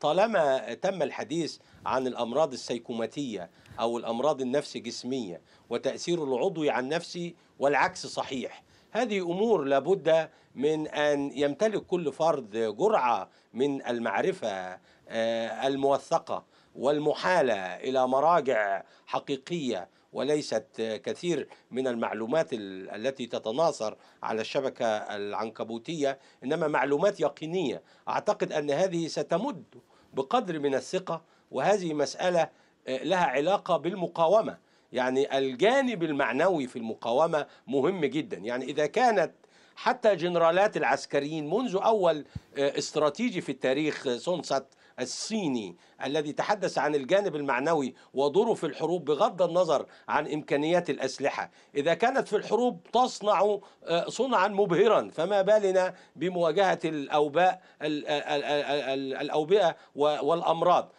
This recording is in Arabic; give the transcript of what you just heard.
طالما تم الحديث عن الأمراض السيكوماتية أو الأمراض النفس جسمية وتأثير العضوي على النفسي والعكس صحيح هذه أمور لابد من أن يمتلك كل فرد جرعة من المعرفة آه، الموثقة والمحالة إلى مراجع حقيقية وليست كثير من المعلومات التي تتناصر على الشبكة العنكبوتية إنما معلومات يقينية أعتقد أن هذه ستمد بقدر من الثقة وهذه مسألة آه، لها علاقة بالمقاومة يعني الجانب المعنوي في المقاومة مهم جدا يعني إذا كانت حتى جنرالات العسكريين منذ أول آه، استراتيجي في التاريخ آه، سونسات الصيني الذي تحدث عن الجانب المعنوي ودوره في الحروب بغض النظر عن امكانيات الاسلحه، اذا كانت في الحروب تصنع آه، صنعا مبهرا فما بالنا بمواجهه الاوباء الاوبئه والامراض.